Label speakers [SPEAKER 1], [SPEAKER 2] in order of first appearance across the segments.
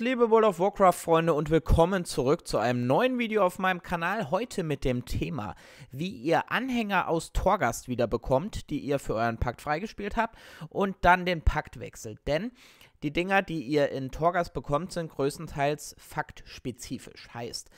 [SPEAKER 1] liebe World of Warcraft Freunde und willkommen zurück zu einem neuen Video auf meinem Kanal. Heute mit dem Thema, wie ihr Anhänger aus Torgast wieder bekommt, die ihr für euren Pakt freigespielt habt und dann den Pakt wechselt. Denn die Dinger, die ihr in Torgast bekommt, sind größtenteils faktspezifisch. Heißt,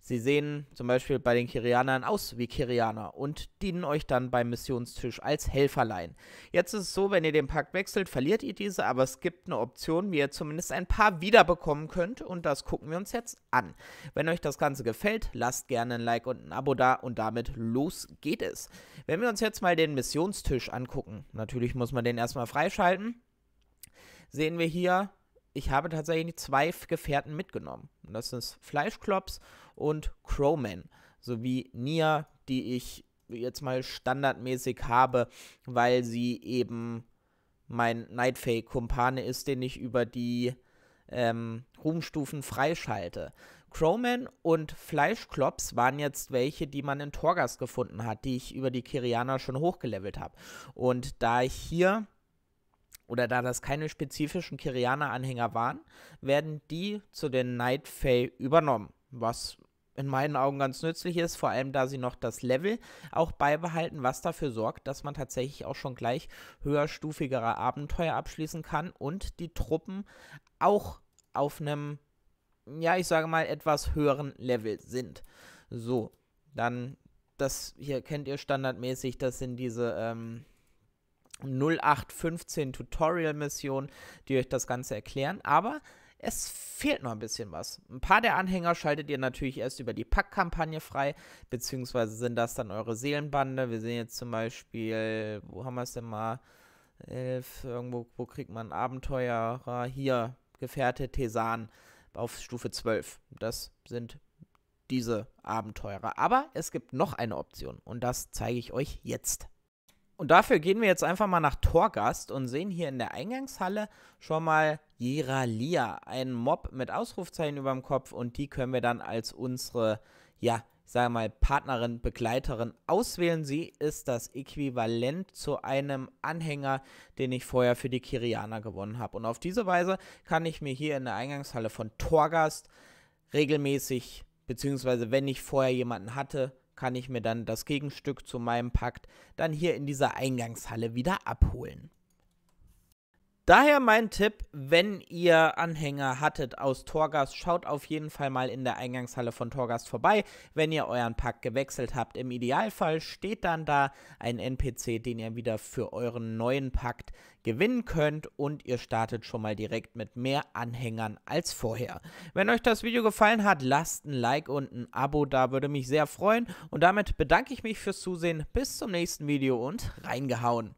[SPEAKER 1] Sie sehen zum Beispiel bei den Kirianern aus wie Kirianer und dienen euch dann beim Missionstisch als Helferlein. Jetzt ist es so, wenn ihr den Pakt wechselt, verliert ihr diese, aber es gibt eine Option, wie ihr zumindest ein paar wiederbekommen könnt und das gucken wir uns jetzt an. Wenn euch das Ganze gefällt, lasst gerne ein Like und ein Abo da und damit los geht es. Wenn wir uns jetzt mal den Missionstisch angucken, natürlich muss man den erstmal freischalten, sehen wir hier ich habe tatsächlich zwei Gefährten mitgenommen. Das ist Fleischklops und Crowman sowie Nia, die ich jetzt mal standardmäßig habe, weil sie eben mein Nightfake-Kumpane ist, den ich über die ähm, Ruhmstufen freischalte. Crowman und Fleischklops waren jetzt welche, die man in Torgas gefunden hat, die ich über die Kiriana schon hochgelevelt habe. Und da ich hier oder da das keine spezifischen Kiriana-Anhänger waren, werden die zu den Night Fae übernommen, was in meinen Augen ganz nützlich ist, vor allem da sie noch das Level auch beibehalten, was dafür sorgt, dass man tatsächlich auch schon gleich höherstufigere Abenteuer abschließen kann und die Truppen auch auf einem, ja, ich sage mal, etwas höheren Level sind. So, dann, das hier kennt ihr standardmäßig, das sind diese, ähm, 0815 tutorial Mission, die euch das Ganze erklären. Aber es fehlt noch ein bisschen was. Ein paar der Anhänger schaltet ihr natürlich erst über die Pack-Kampagne frei, beziehungsweise sind das dann eure Seelenbande. Wir sehen jetzt zum Beispiel, wo haben wir es denn mal? Elf, irgendwo, wo kriegt man Abenteurer? Hier, Gefährte Tesan auf Stufe 12. Das sind diese Abenteurer. Aber es gibt noch eine Option und das zeige ich euch jetzt. Und dafür gehen wir jetzt einfach mal nach Torgast und sehen hier in der Eingangshalle schon mal Jeralia, einen Mob mit Ausrufzeichen über dem Kopf und die können wir dann als unsere, ja, sagen wir mal, Partnerin, Begleiterin auswählen. Sie ist das Äquivalent zu einem Anhänger, den ich vorher für die Kirianer gewonnen habe. Und auf diese Weise kann ich mir hier in der Eingangshalle von Torgast regelmäßig, beziehungsweise wenn ich vorher jemanden hatte, kann ich mir dann das Gegenstück zu meinem Pakt dann hier in dieser Eingangshalle wieder abholen. Daher mein Tipp, wenn ihr Anhänger hattet aus Torgast, schaut auf jeden Fall mal in der Eingangshalle von Torgast vorbei. Wenn ihr euren Pack gewechselt habt, im Idealfall steht dann da ein NPC, den ihr wieder für euren neuen Pakt gewinnen könnt und ihr startet schon mal direkt mit mehr Anhängern als vorher. Wenn euch das Video gefallen hat, lasst ein Like und ein Abo da, würde mich sehr freuen und damit bedanke ich mich fürs Zusehen. Bis zum nächsten Video und reingehauen.